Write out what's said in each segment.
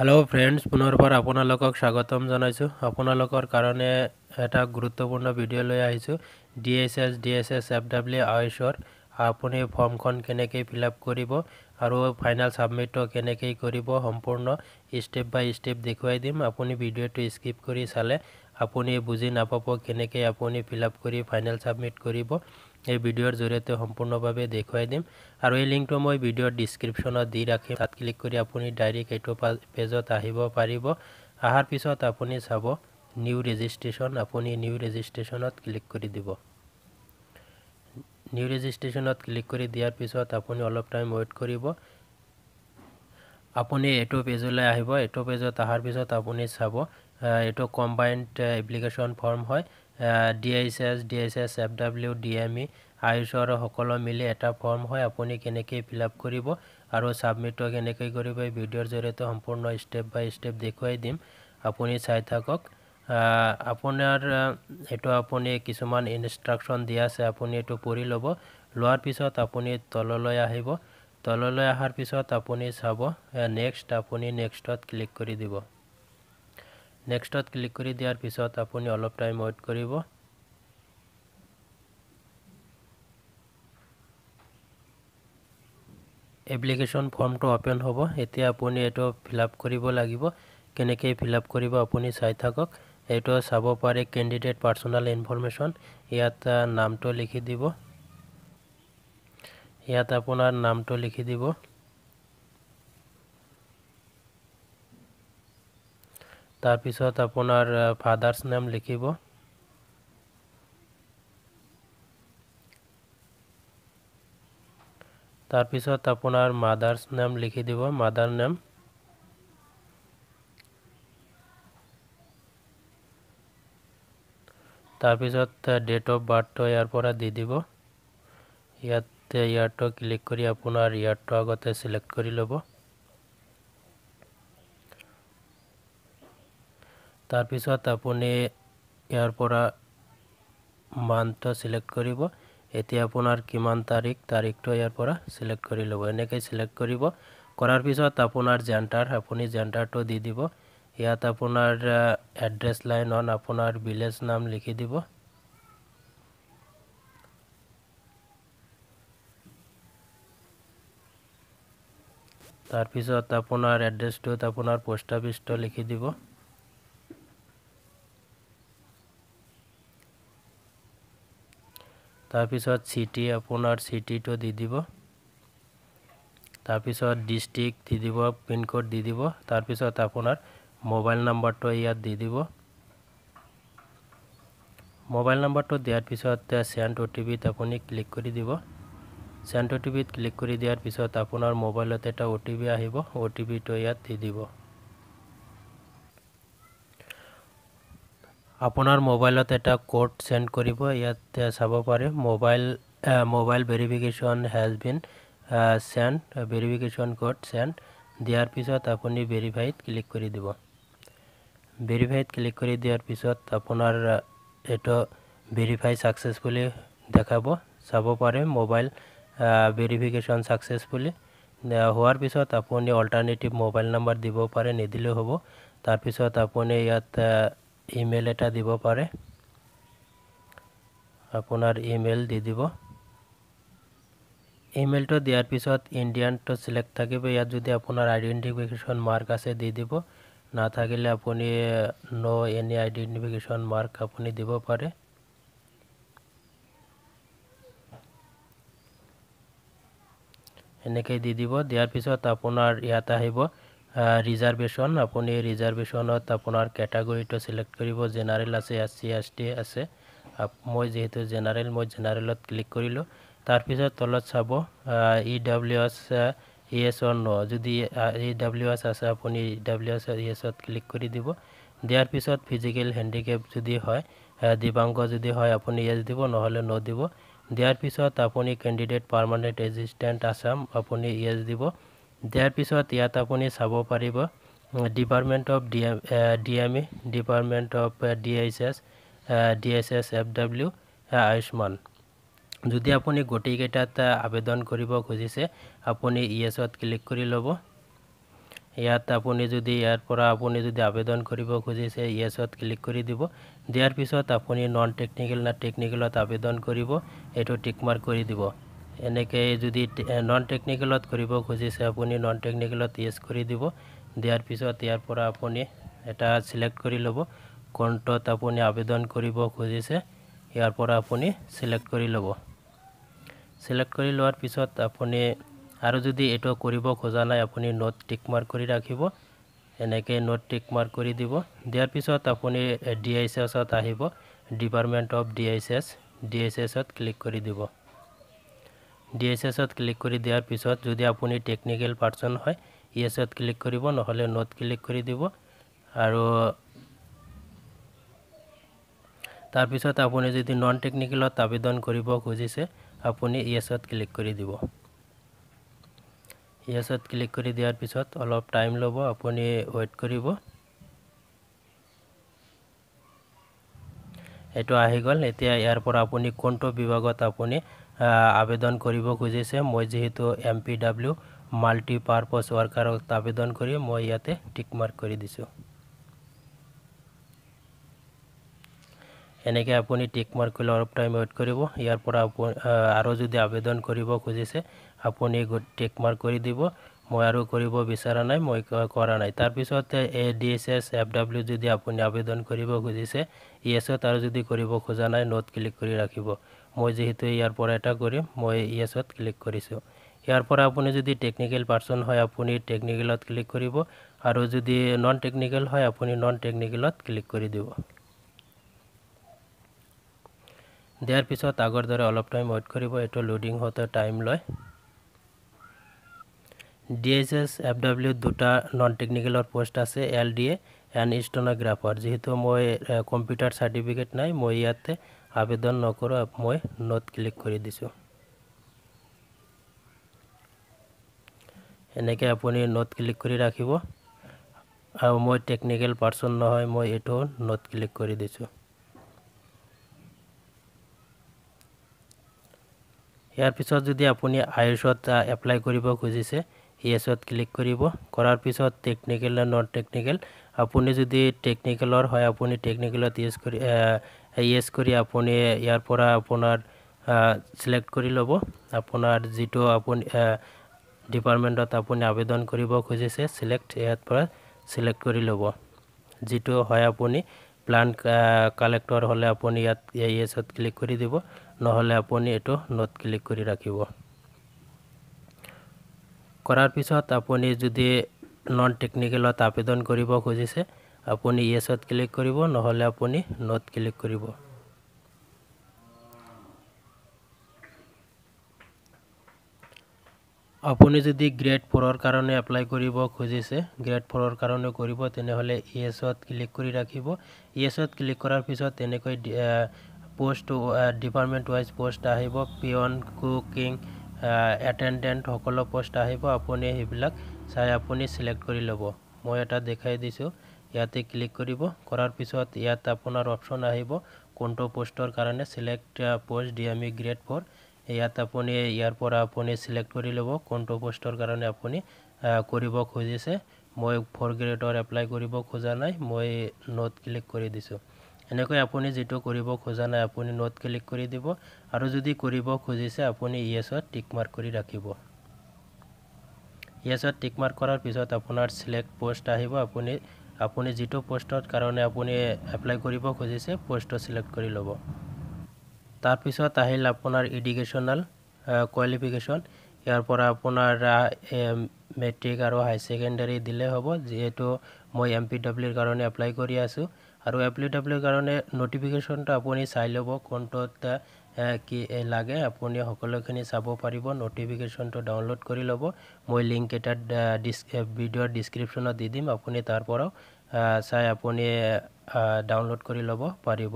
hello' friends পুনৰবাৰ আপোনালোকক স্বাগতম জনাইছোঁ আপোনালোকৰ কাৰণে এটা গুৰুত্বপূৰ্ণ ভিডিঅ' লৈ আহিছোঁ D S S D S S F W আইচৰ আপুনি ফৰ্মখন কেনেকৈ ফিল আপ কৰিব আৰু ফাইনেল ছাবমিটটো কেনেকৈ কৰিব সম্পূৰ্ণ ষ্টেপ বাই ষ্টেপ দেখুৱাই দিম আপুনি ভিডিঅ'টো স্কিপ কৰি চালে আপুনি বুজি নাপাব কেনেকৈ আপুনি ফিল আপ কৰি ফাইনেল ছাবমিট কৰিব এই ভিডিঅ'ৰ জৰিয়তে সম্পূৰ্ণভাৱে দেখুৱাই দিম আৰু এই লিংকটো মই ভিডিঅ'ৰ ডিছক্ৰিপশ্যনত দি ৰাখিম তাত ক্লিক কৰি আপুনি ডাইৰেক্ট এইটো পেজত আহিব পাৰিব অহাৰ পিছত আপুনি চাব নিউ ৰেজিষ্ট্ৰেশ্যন আপুনি নিউ ৰেজিষ্ট্ৰেশ্যনত ক্লিক কৰি দিব নিউ ৰেজিষ্ট্ৰেশ্যনত ক্লিক কৰি দিয়াৰ পিছত আপুনি অলপ টাইম ৱেইট কৰিব আপুনি এইটো পেজলৈ আহিব এইটো পেজত অহাৰ পিছত আপুনি চাব এইটো কম্বাইণ্ড এপ্লিকেশ্যন ফৰ্ম হয় D I C S D I C S F W D M E আয়ুষৰ সকলো মিলি এটা ফৰ্ম হয় আপুনি কেনেকৈ ফিল আপ কৰিব আৰু ছাবমিটো কেনেকৈ কৰিব এই ভিডিঅ'ৰ জৰিয়তে সম্পূৰ্ণ ষ্টেপ বাই ষ্টেপ দেখুৱাই দিম আপুনি চাই থাকক আপোনাৰ এইটো আপুনি কিছুমান ইনষ্ট্ৰাকশ্যন দিয়া আছে আপুনি এইটো পঢ়ি ল'ব লোৱাৰ পিছত আপুনি তললৈ আহিব তললৈ অহাৰ পিছত আপুনি চাব নেক্সট আপুনি নেক্সটত ক্লিক কৰি দিব নেক্সটত ক্লিক কৰি দিয়াৰ পিছত আপুনি অলপ টাইম ৱেইট কৰিব এপ্লিকেশ্যন ফৰ্মটো অ'পেন হ'ব এতিয়া আপুনি এইটো ফিল আপ কৰিব লাগিব কেনেকৈ ফিল আপ কৰিব আপুনি চাই থাকক এইটো চাব পাৰে কেণ্ডিডেট পাৰ্চনেল ইনফৰ্মেশ্যন ইয়াত নামটো লিখি দিব ইয়াত আপোনাৰ নামটো লিখি দিব তাৰ পিছত আপোনাৰ ফাদাৰ্ছ নেম লিখিব তাৰ পিছত আপোনাৰ মাদাৰ্ছ নেম লিখি দিব মাদাৰ নেম তাৰপিছত ডেট অফ বাৰ্থটো ইয়াৰ পৰা দি দিব ইয়াত ইয়াৰটো ক্লিক কৰি আপোনাৰ ইয়াৰটো আগতে ছিলেক্ট কৰি ল'ব তাৰপিছত আপুনি ইয়াৰ পৰা মান্থটো ছিলেক্ট কৰিব এতিয়া আপোনাৰ কিমান তাৰিখ তাৰিখটো ইয়াৰ পৰা ছিলেক্ট কৰি ল'ব এনেকৈ ছিলেক্ট কৰিব কৰাৰ পিছত আপোনাৰ জেণ্টাৰ আপুনি জেণ্টাৰটো দি দিব ইয়াত আপোনাৰ এড্ৰেছ লাইনত আপোনাৰ ভিলেজ নাম লিখি দিব তাৰপিছত আপোনাৰ এড্ৰেছটোত আপোনাৰ পোষ্ট অফিচটো লিখি দিব তাৰপিছত চিটি আপোনাৰ চিটিটো দি দিব তাৰপিছত ডিষ্ট্ৰিক দি দিব পিনক'ড দি দিব তাৰপিছত আপোনাৰ মোবাইল নাম্বাৰটো ইয়াত দি দিব মোবাইল নাম্বাৰটো দিয়াৰ পিছত চেণ্ট অ' টি ভিত আপুনি ক্লিক কৰি দিব চেণ্ট অ' টি ভিত ক্লিক কৰি দিয়াৰ পিছত আপোনাৰ মোবাইলত এটা অ' টি ভি আহিব অ' টি ভিটো ইয়াত দি দিব আপোনাৰ মোবাইলত এটা কোড চেণ্ড কৰিব ইয়াতে চাব পাৰে mobile mobile verification has been send verification code send দিয়াৰ পিছত আপুনি ভেৰিফাইত ক্লিক কৰি দিব ভেৰিফাইত ক্লিক কৰি দিয়াৰ পিছত আপোনাৰ এইটো ভেৰিফাই ছাকচেছফুলি দেখাব চাব পাৰে মোবাইল ভেৰিফিকেশ্যন ছাকচেছফুলি হোৱাৰ পিছত আপুনি অল্টাৰনেটিভ মোবাইল নাম্বাৰ দিব পাৰে নিদিলেও হ'ব তাৰপিছত আপুনি ইয়াত ইমেইল এটা দিব পাৰে আপোনাৰ ইমেইল দি দিব ইমেইলটো দিয়াৰ পিছত ইণ্ডিয়ানটো ছিলেক্ট থাকিব ইয়াত যদি আপোনাৰ আইডেণ্টিফিকেশ্যন মাৰ্ক আছে দি দিব নাথাকিলে আপুনি ন' এনি আইডেণ্টিফিকেশ্যন মাৰ্ক আপুনি দিব পাৰে এনেকৈ দি দিব দিয়াৰ পিছত আপোনাৰ ইয়াত আহিব রিজার্ভেশন আপনি রিজার্ভেশনত আপনার ক্যাটাগরিটা সিলেক্ট করব জেনারেল আছে এস সি এস টি আছে মানে যেহেতু জেনারেল মানে জেনারেলত ক্লিক করলো তারপর তলত চাব E W S E S on যদি ই ডাব্লিউ এস আছে আপনি E W S E এসত click করে দিব দিয়ার পিছত ফিজিক্যাল হেন্ডিকেপ যদি হয় দিব্যাঙ্গ যদি হয় আপনি ইয়েস দিব নহলে ন দিব দিয়ার পিছত আপনি ক্যান্ডিডেট পার্মানেন্ট এজিস্টেন্ট আসাম আপনি ইয়েস দিব দিয়াৰ পিছত ইয়াত আপুনি চাব পাৰিব department of D M E department of D H S D H S F W আয়ুষ্মান যদি আপুনি গোটেইকেইটাত আবেদন কৰিব খুজিছে আপুনি ই এছত ক্লিক কৰি ল'ব ইয়াত আপুনি যদি ইয়াৰ পৰা আপুনি যদি আবেদন কৰিব খুজিছে ই এছত ক্লিক কৰি দিব দিয়াৰ পিছত আপুনি নন টেকনিকেল না টেকনিকেলত আবেদন কৰিব এইটো টিকমাৰ্ক কৰি দিব এনেকৈ যদি নন টেকনিকেলত কৰিব খুজিছে আপুনি নন টেকনিকেলত য়েছ কৰি দিব দিয়াৰ পিছত ইয়াৰ পৰা আপুনি এটা চিলেক্ট কৰি ল'ব কোনটোত আপুনি আবেদন কৰিব খুজিছে ইয়াৰ পৰা আপুনি চিলেক্ট কৰি ল'ব চিলেক্ট কৰি লোৱাৰ পিছত আপুনি আৰু যদি এইটো কৰিব খোজা নাই আপুনি নোট টিকমাৰ্ক কৰি ৰাখিব এনেকৈ নোট টিকমাৰ্ক কৰি দিব দিয়াৰ পিছত আপুনি ডি এছত আহিব department of D I S D এছত ক্লিক কৰি দিব DSS ত ক্লিক কৰি দিয়াৰ পিছত যদি আপুনি টেকনিকেল পাৰ্সন হয় ইয়েস ত ক্লিক কৰিব নহলে নোট ক্লিক কৰি দিব আৰু তাৰ পিছত আপুনি যদি নন টেকনিকেল ত আবেদন কৰিব খুজিছে আপুনি ইয়েস ত ক্লিক কৰি দিব ইয়েস ত ক্লিক কৰি দিয়াৰ পিছত অলপ টাইম লব আপুনি ওয়েট কৰিব আহি গল এতিয়া ইয়াৰ পৰা আপুনি কোনটো বিভাগত আপুনি আবেদন কৰিব খুজিছে মই যিহেতু এম পি ডাব্লিউ মাল্টিপাৰ্পজ ৱৰ্কাৰত আবেদন কৰি মই ইয়াতে টিক মাৰ্ক কৰি দিছোঁ এনেকৈ আপুনি টিক মাৰ্ক কৰিলে অলপ টাইম ৱেইট কৰিব ইয়াৰ পৰা আৰু যদি আবেদন কৰিব খুজিছে আপুনি টিক মাৰ্ক কৰি দিব মই আৰু কৰিব বিচৰা নাই মই কৰা নাই তাৰপিছত A D S S F W যদি আপুনি আবেদন কৰিব খুজিছে ইয়েছত আৰু যদি কৰিব খোজা নাই নোট ক্লিক কৰি ৰাখিব মই যিহেতু ইয়াৰ পৰা এটা কৰিম মই ইয়েছত ক্লিক কৰিছোঁ ইয়াৰ পৰা আপুনি যদি টেকনিকেল পাৰ্চন হয় আপুনি টেকনিকেলত ক্লিক কৰিব আৰু যদি নন টেকনিকেল হয় আপুনি নন টেকনিকেলত ক্লিক কৰি দিব দিয়াৰ পিছত আগৰ দৰে অলপ টাইম ৱেইট কৰিব এইটো লোডিং হওঁতে টাইম লয় D H S F W দুটা নন টেকনিকেলৰ পোষ্ট আছে এল ডি এণ্ড ষ্টনগ্ৰাফাৰ যিহেতু মই কম্পিউটাৰ চাৰ্টিফিকেট নাই মই ইয়াতে আবেদন নকৰোঁ মই নট ক্লিক কৰি দিছোঁ এনেকৈ আপুনি নট ক্লিক কৰি ৰাখিব আৰু মই টেকনিকেল পাৰ্চন নহয় মই এইটো নট ক্লিক কৰি দিছোঁ ইয়াৰ পিছত যদি আপুনি আয়ুষত এপ্লাই কৰিব খুজিছে ইয়েছত ক্লিক কৰিব কৰাৰ পিছত টেকনিকেল নে নন টেকনিকেল আপুনি যদি টেকনিকেলৰ হয় আপুনি টেকনিকেলত ইউজ কৰি ইয়েস কৰি আপুনি ইয়াৰ পৰা আপোনাৰ চিলেক্ট কৰি ল'ব আপোনাৰ যিটো আপুনি ডিপাৰ্টমেণ্টত আপুনি আবেদন কৰিব খুজিছে চিলেক্ট ইয়াৰ পৰা চিলেক্ট কৰি ল'ব যিটো হয় আপুনি প্লান কালেক্টৰ হ'লে আপুনি ইয়াত ইয়েছত ক্লিক কৰি দিব নহ'লে আপুনি এইটো নট ক্লিক কৰি ৰাখিব কৰাৰ পিছত আপুনি যদি নন টেকনিকেলত আবেদন কৰিব খুজিছে আপুনি ইয়েছত ক্লিক কৰিব নহ'লে আপুনি নট ক্লিক কৰিব আপুনি যদি গ্ৰেড ফ'ৰৰ কাৰণে এপ্লাই কৰিব খুজিছে গ্ৰেড ফ'ৰৰ কাৰণে কৰিব তেনেহ'লে ই এছত ক্লিক কৰি ৰাখিব ই এছত ক্লিক কৰাৰ পিছত তেনেকৈ প'ষ্ট ডিপাৰ্টমেণ্ট ৱাইজ প'ষ্ট আহিব পিয়ন কুকিং এটেণ্ডেণ্ট সকলো প'ষ্ট আহিব আপুনি সেইবিলাক চাই আপুনি চিলেক্ট কৰি ল'ব মই এটা দেখাই দিছোঁ ইয়াতে ক্লিক করব করার পিছত ইয়াত আপনার অপশন আহিব কোনটো পোস্টর কারণে সিলেক্ট পোস্ট ডি আমি গ্রেড ফর ইয়াত আপনি ইয়ারপর আপনি সিলেক্ট করে লব কোনটো পোস্টর কারণে আপনি করব খুঁজেছে মই ফোর গ্রেডর এপ্লাই করব খোঁজা নাই মই নোট ক্লিক করে দিছো এনেক আপনি যে করব খোঁজা নাই আপনি নোট ক্লিক করে দিব আর যদি করব খুঁজেছে আপনি ইয়েসত টিকমার্ক করে রাখব ইয়েসত টিকমার্ক করার পিছত আপনার সিলেক্ট পোস্ট আহিব আপনি আপুনি যিটো পোষ্টত কাৰণে আপুনি এপ্লাই কৰিব খুজিছে পোষ্টটো ছিলেক্ট কৰি ল'ব তাৰপিছত আহিল আপোনাৰ এডুকেশ্যনেল কোৱালিফিকেশ্যন ইয়াৰ পৰা আপোনাৰ মেট্ৰিক আৰু হাই ছেকেণ্ডেৰী দিলে হ'ব যিহেতু মই এম পি ডব্লিউৰ কাৰণে এপ্লাই কৰি আছোঁ আৰু এম পি ডব্লিউৰ কাৰণে ন'টিফিকেশ্যনটো আপুনি চাই ল'ব কোনটোত কি লাগে আপুনি সকলোখিনি চাব পাৰিব নটিফিকেশ্যনটো ডাউনলোড কৰি ল'ব মই লিংক এটা ভিডিঅ'ৰ ডিছক্ৰিপশ্যনত দি দিম আপুনি তাৰ পৰাও চাই আপুনি ডাউনলোড কৰি ল'ব পাৰিব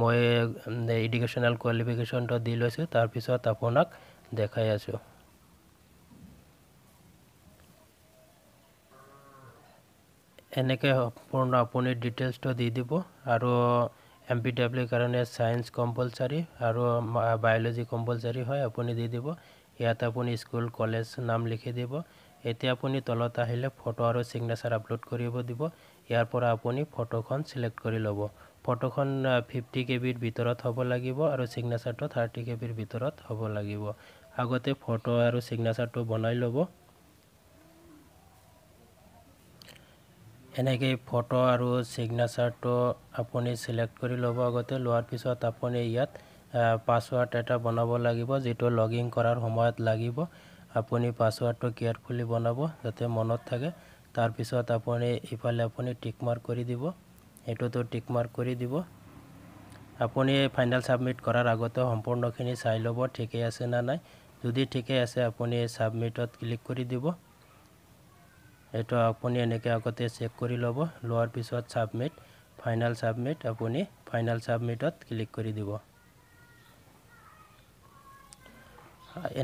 মই এডুকেশ্যনেল কোৱালিফিকেশ্যনটো দি লৈছোঁ তাৰপিছত আপোনাক দেখাই আছোঁ এনেকৈ সম্পূৰ্ণ আপুনি ডিটেইলছটো দি দিব আৰু এম পি ডাব্লিউ কাৰণে ছায়েন্স কম্পালচৰী আৰু বায়'লজি কম্পালচৰী হয় আপুনি দি দিব ইয়াত আপুনি স্কুল কলেজ নাম লিখি দিব এতিয়া আপুনি তলত আহিলে ফটো আৰু ছিগনেচাৰ আপলোড কৰিব দিব ইয়াৰ পৰা আপুনি ফটোখন ছিলেক্ট কৰি ল'ব ফটোখন ফিফটি কেবিৰ ভিতৰত হ'ব লাগিব আৰু ছিগনেচাৰটো থাৰ্টি কেবিৰ ভিতৰত হ'ব লাগিব আগতে ফটো আৰু ছিগনেচাৰটো বনাই ল'ব এনেকৈ ফটো আৰু ছিগনেচাৰটো আপুনি ছিলেক্ট কৰি ল'ব আগতে লোৱাৰ পিছত আপুনি ইয়াত পাছৱৰ্ড এটা বনাব লাগিব যিটো লগিন কৰাৰ সময়ত লাগিব আপুনি পাছৱৰ্ডটো কেয়াৰফুলি বনাব যাতে মনত থাকে তাৰপিছত আপুনি ইফালে আপুনি টিকমাৰ্ক কৰি দিব সেইটোতো টিকমাৰ্ক কৰি দিব আপুনি ফাইনেল ছাবমিট কৰাৰ আগতে সম্পূৰ্ণখিনি চাই ল'ব ঠিকেই আছে না নাই যদি ঠিকেই আছে আপুনি ছাবমিটত ক্লিক কৰি দিব এইটো আপুনি এনেকৈ আগতে চেক কৰি ল'ব লোৱাৰ পিছত ছাবমিট ফাইনেল ছাবমিট আপুনি ফাইনেল ছাবমিটত ক্লিক কৰি দিব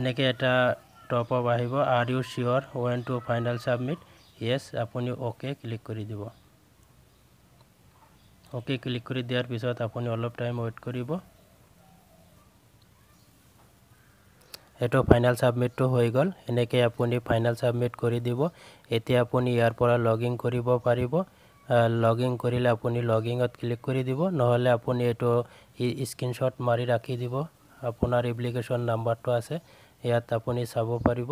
এনেকৈ এটা টপ আপ আহিব আৰ ইউ চিয়'ৰ ৱেন টু ফাইনেল ছাবমিট য়েছ আপুনি অ'কে ক্লিক কৰি দিব অ'কে ক্লিক কৰি দিয়াৰ পিছত আপুনি অলপ টাইম ৱেইট কৰিব এইটো ফাইনেল সাবমিটটো হৈ গ'ল এনেকৈ আপুনি ফাইনেল সাবমিট কৰি দিব এতিয়া আপুনি ইয়াৰ পৰা লগ ইন কৰিব পাৰিব লগ ইন কৰিলে আপুনি লগ ইনত ক্লিক কৰি দিব নহ'লে আপুনি এইটো স্ক্ৰীনশ্বট মাৰি ৰাখি দিব আপোনাৰ এপ্লিকেশ্যন নাম্বাৰটো আছে ইয়াত আপুনি চাব পাৰিব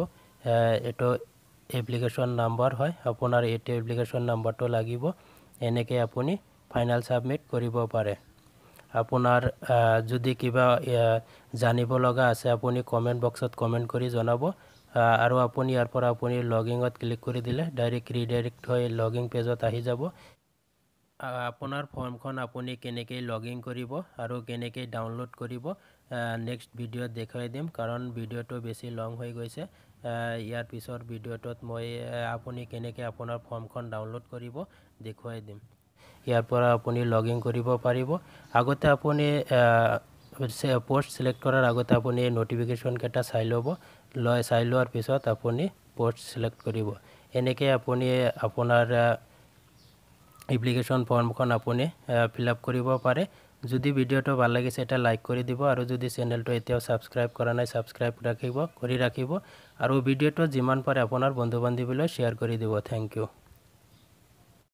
এইটো এপ্লিকেশ্যন নাম্বাৰ হয় আপোনাৰ এইটো এপ্লিকেশ্যন নাম্বাৰটো লাগিব এনেকৈ আপুনি ফাইনেল সাবমিট কৰিব পাৰে আপোনাৰ যদি কিবা জানিব লগা আছে আপুনি কমেণ্ট বক্সত কমেণ্ট কৰি জনাব আৰু আপুনি ইয়াৰ পৰা আপুনি লগিঙত ক্লিক কৰি দিলে ডাইৰেক্ট ৰিডাইৰেক্ট হৈ লগিং পেজত আহি যাব আপোনাৰ ফৰ্মখন আপুনি কেনেকৈ লগিং কৰিব আৰু কেনেকৈ ডাউনলোড কৰিব নেক্সট ভিডিঅ'ত দেখুৱাই দিম কাৰণ ভিডিঅ'টো বেছি লং হৈ গৈছে ইয়াৰ পিছৰ ভিডিঅ'টোত মই আপুনি কেনেকৈ আপোনাৰ ফৰ্মখন ডাউনলোড কৰিব দেখুৱাই দিম ইয়াৰ পৰা আপুনি লগ ইন কৰিব পাৰিব আগতে আপুনি পোষ্ট ছিলেক্ট কৰাৰ আগতে আপুনি এই নটিফিকেশ্যনকেইটা চাই ল'ব লৈ চাই লোৱাৰ পিছত আপুনি পোষ্ট ছিলেক্ট কৰিব এনেকৈ আপুনি আপোনাৰ এপ্লিকেশ্যন ফৰ্মখন আপুনি ফিল আপ কৰিব পাৰে যদি ভিডিঅ'টো ভাল লাগিছে এটা লাইক কৰি দিব আৰু যদি চেনেলটো এতিয়াও ছাবস্ক্ৰাইব কৰা নাই ছাবস্ক্ৰাইব ৰাখিব কৰি ৰাখিব আৰু ভিডিঅ'টো যিমান পাৰে আপোনাৰ বন্ধু বান্ধৱীলৈ শ্বেয়াৰ কৰি দিব থেংক ইউ